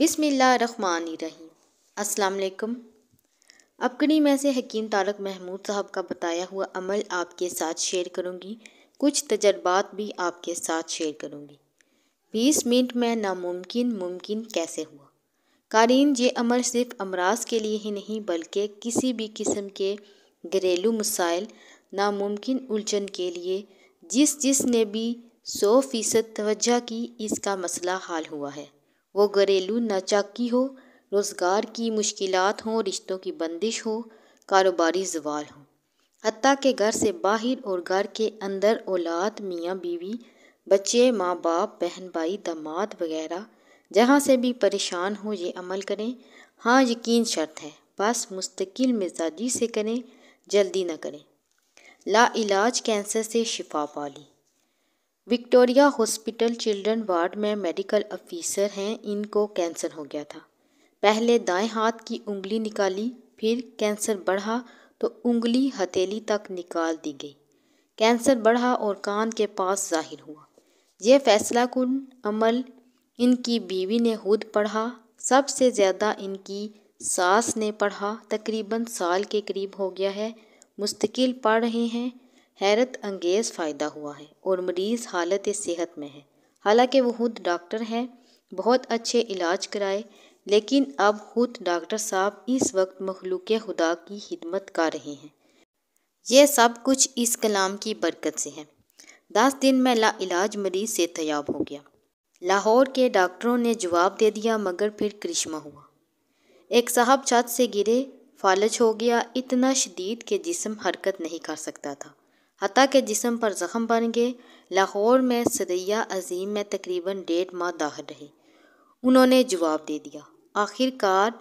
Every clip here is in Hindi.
बिसमीम् अल्लाम अपनी मैं से हकीम तारक महमूद साहब का बताया हुआ अमल आपके साथ शेयर करूंगी कुछ तजर्बात भी आपके साथ शेयर करूंगी बीस मिनट में नामुमकिन मुमकिन कैसे हुआ कारीन ये अमल सिर्फ अमराज के लिए ही नहीं बल्कि किसी भी किस्म के घरेलू मसाइल नामुमकिन उलझन के लिए जिस जिस ने भी सौ फ़ीसद तोज्ह की इसका मसला हाल हुआ है वो घरेलू नाचाकी हो रोज़गार की मुश्किलात हों रिश्तों की बंदिश हो कारोबारी जवाल हो हती के घर से बाहर और घर के अंदर औलाद मियाँ बीवी बच्चे माँ बाप बहन भाई दामाद वगैरह जहाँ से भी परेशान हो ये अमल करें हाँ यकीन शर्त है बस मुस्तकिल मिजाजी से करें जल्दी ना करें ला इलाज कैंसर से शिफा पाली विक्टोरिया हॉस्पिटल चिल्ड्रन वार्ड में मेडिकल ऑफिसर हैं इनको कैंसर हो गया था पहले दाएं हाथ की उंगली निकाली फिर कैंसर बढ़ा तो उंगली हथेली तक निकाल दी गई कैंसर बढ़ा और कान के पास जाहिर हुआ यह फैसला कन अमल इनकी बीवी ने खुद पढ़ा सबसे ज़्यादा इनकी सास ने पढ़ा तकरीबन साल के करीब हो गया है मुस्तकिल पढ़ रहे हैं हैरत अंगेज़ फ़ायदा हुआ है और मरीज़ हालत सेहत में है हालांकि वो खुद डॉक्टर हैं बहुत अच्छे इलाज कराए लेकिन अब खुद डॉक्टर साहब इस वक्त मखलूक खुदा की खिदमत कर रहे हैं यह सब कुछ इस कलाम की बरकत से है दस दिन में ला इलाज मरीज से तैयाब हो गया लाहौर के डॉक्टरों ने जवाब दे दिया मगर फिर करिश्मा हुआ एक साहब छत से गिरे फालच हो गया इतना शदीद के जिसम हरकत नहीं कर सकता था हती के जिसम पर ज़ख़म बन गए लाहौर में सदैया अजीम में तकरीबन डेढ़ माह दाखिल रहे उन्होंने जवाब दे दिया आखिरकार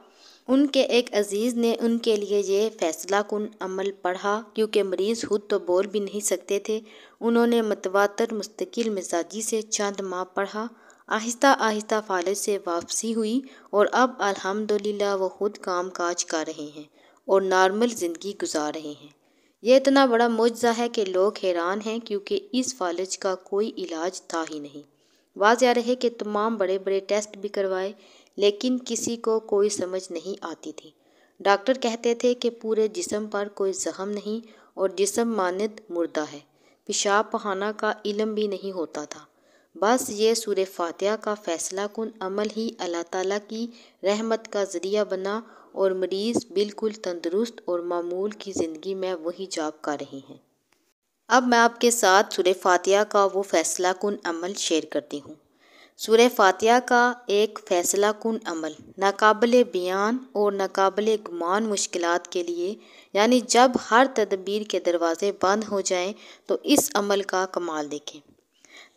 उनके एक अज़ीज़ ने उनके लिए ये फ़ैसला कन अमल पढ़ा क्योंकि मरीज़ खुद तो बोल भी नहीं सकते थे उन्होंने मतवातर मुस्तकिल मिजाजी से चंद माह पढ़ा आहिस्ता आहिस्ता फालज से वापसी हुई और अब अल्हम्दुलिल्लाह वो खुद काम काज कर रहे हैं और नॉर्मल ज़िंदगी गुजार रहे हैं यह इतना बड़ा मुआवजा है कि लोग हैरान हैं क्योंकि इस फालज का कोई इलाज था ही नहीं बात रहे कि तमाम बड़े बड़े टेस्ट भी करवाए लेकिन किसी को कोई समझ नहीं आती थी डॉक्टर कहते थे कि पूरे जिसम पर कोई जख्म नहीं और जिसम मानद मुर्दा है पेशाब पहाना का इलम भी नहीं होता था बस ये सूर फातिहा का फ़ैसला कन अमल ही अल्लाह ताला की रहमत का ज़रिया बना और मरीज़ बिल्कुल तंदुरुस्त और मामूल की ज़िंदगी में वही जॉब कर रहे हैं अब मैं आपके साथ सुर फातिया का वो फ़ैसला कन अमल शेयर करती हूँ सुर फातिया का एक फ़ैसला कन अमल नाकबल बयान और नाकबल गुमान मुश्किल के लिए यानी जब हर तदबीर के दरवाज़े बंद हो जाएँ तो इस अमल का कमाल देखें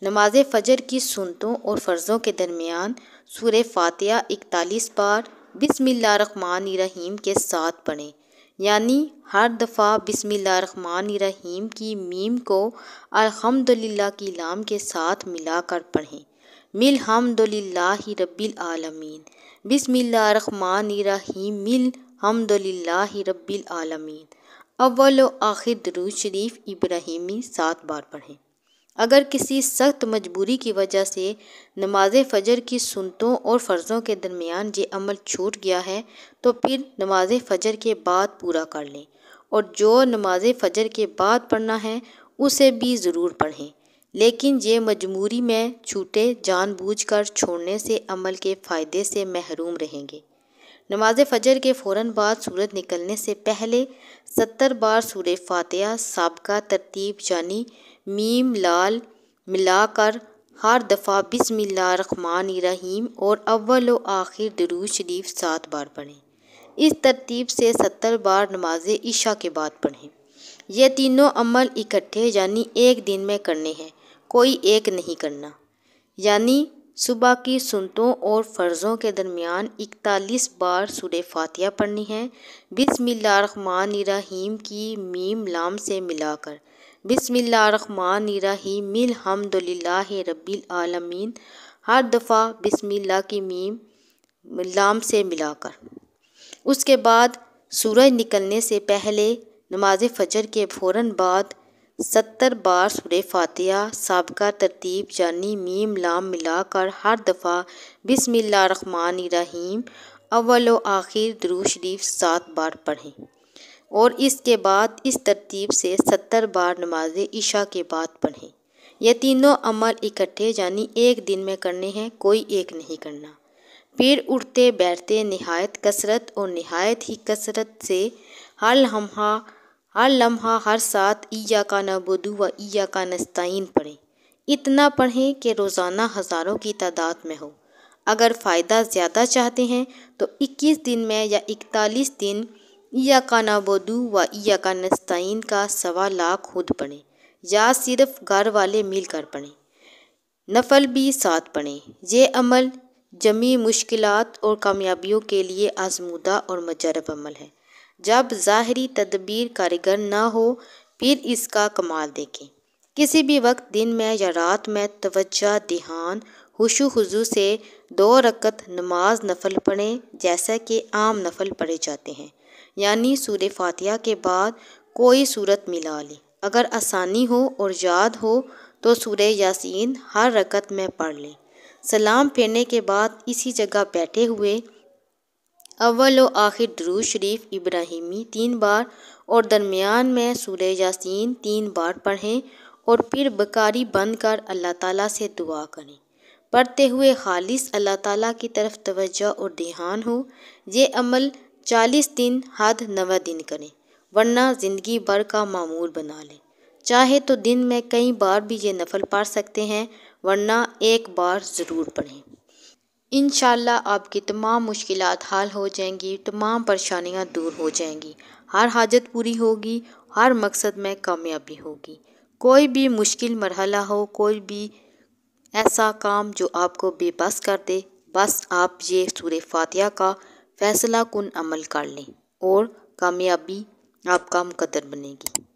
नमाज फ़जर की सुनतों और फ़र्ज़ों के दरमियान सुर फातिया इकतालीस बार रहीम के साथ पढ़ें यानी हर दफ़ा रहीम की मीम को अलहमदिल्ला की लाम के साथ मिलाकर पढ़ें मिल हमदुल्ला रब्बिल आलमीन रहीम मिल हमदुल्ला रब्बिल आलमीन अव्वल आखिर दरूज शरीफ इब्राहिमी सात बार पढ़ें अगर किसी सख्त मजबूरी की वजह से नमाज फ़जर की सुनतों और फ़र्ज़ों के दरमियान ये अमल छूट गया है तो फिर नमाज फ़जर के बाद पूरा कर लें और जो नमाज फ़जर के बाद पढ़ना है उसे भी ज़रूर पढ़ें लेकिन ये मजबूरी में छूटे जानबूझकर छोड़ने से अमल के फ़ायदे से महरूम रहेंगे नमाज फजर के फ़ौर बाद सूरज निकलने से पहले सत्तर बार सूर फातह सबका तरतीब यानी मीम लाल मिलाकर हर दफ़ा रखमान रहीम और अव्वल व आखिर दरूज शरीफ सात बार पढ़ें इस तरतीब से सत्तर बार नमाज ईशा के बाद पढ़ें यह तीनों अमल इकट्ठे यानी एक दिन में करने हैं कोई एक नहीं करना यानी सुबह की सुनतों और फ़र्ज़ों के दरमियान इकतालीस बार सूर्य फातिया पढ़नी है रहीम की मीम लाम से मिलाकर बिसमीम हमदुल्ला रबालमीन हर दफ़ा बिसमिल्ला की मीम लाम से मिलाकर उसके बाद सूरज निकलने से पहले नमाज फ़जर के फ़ौरन बाद सत्तर बार सुर फातिया सबका तरतीब यानी मीम लाम मिलाकर हर दफ़ा रहीम अव्वल व आखिर द्रू शरीफ सात बार पढ़ें और इसके बाद इस तरतीब से सत्तर बार नमाज ईशा के बाद पढ़ें यह तीनों अमल इकट्ठे यानी एक दिन में करने हैं कोई एक नहीं करना फिर उठते बैठते नहायत कसरत और नहायत ही कसरत से हल लम्हा हर लम्हा हर साथ ईया का नबुदु व ईया का नस्तीन पढ़ें इतना पढ़ें कि रोज़ाना हज़ारों की तादाद में हो अगर फ़ायदा ज़्यादा चाहते हैं तो 21 दिन में या 41 दिन ईया का नबुदु व ईया का नस्तीन का सवा लाख खुद पढ़ें या सिर्फ घर वाले मिल कर पढ़ें नफल भी साथ पढ़ें ये अमल जमी मुश्किलात और कामयाबियों के लिए आजमूदा और मजरब अमल है जब ज़ाहरी तदबीर कारगर ना हो फिर इसका कमाल देखें किसी भी वक्त दिन में या रात में तवज्जा ध्यान खुशु खुजू से दो रकत नमाज नफल पढ़ें जैसा कि आम नफल पढ़े जाते हैं यानी सूर्य फातिहा के बाद कोई सूरत मिला लें अगर आसानी हो और याद हो तो सूर्य यासीन हर रकत में पढ़ लें सलाम फेरने के बाद इसी जगह बैठे हुए अव्वल व आखिर दरू शरीफ इब्राहिमी तीन बार और दरमियान में सूर्य यासीन तीन बार पढ़ें और फिर बकारी बंद कर अल्लाह ताला से दुआ करें पढ़ते हुए खालिस अल्लाह ताला की तरफ तवज्जो और ध्यान हो ये अमल चालीस दिन हद नवा दिन करें वरना ज़िंदगी भर का मामूल बना लें चाहे तो दिन में कई बार भी ये नफल पढ़ सकते हैं वरना एक बार ज़रूर पढ़ें इन आपकी तमाम मुश्किल हल हो जाएंगी तमाम परेशानियाँ दूर हो जाएंगी हर हाजत पूरी होगी हर मकसद में कामयाबी होगी कोई भी मुश्किल मरहला हो कोई भी ऐसा काम जो आपको बेबस कर दे बस आप ये सूर फातह का फ़ैसला कन अमल कर लें और कामयाबी आपका मुकदर बनेगी